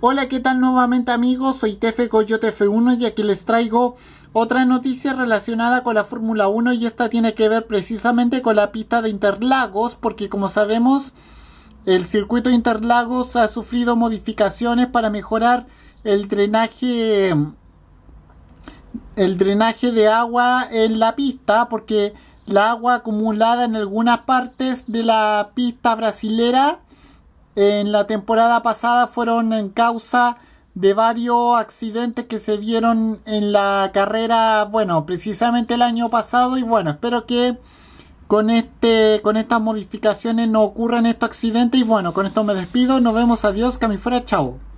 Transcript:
Hola, ¿qué tal nuevamente amigos? Soy Tefe Coyote F1 y aquí les traigo otra noticia relacionada con la Fórmula 1 y esta tiene que ver precisamente con la pista de Interlagos porque como sabemos el circuito de Interlagos ha sufrido modificaciones para mejorar el drenaje el drenaje de agua en la pista porque la agua acumulada en algunas partes de la pista brasilera en la temporada pasada fueron en causa de varios accidentes que se vieron en la carrera, bueno, precisamente el año pasado y bueno, espero que con este con estas modificaciones no ocurran estos accidentes y bueno, con esto me despido, nos vemos, adiós, que fuera, chao.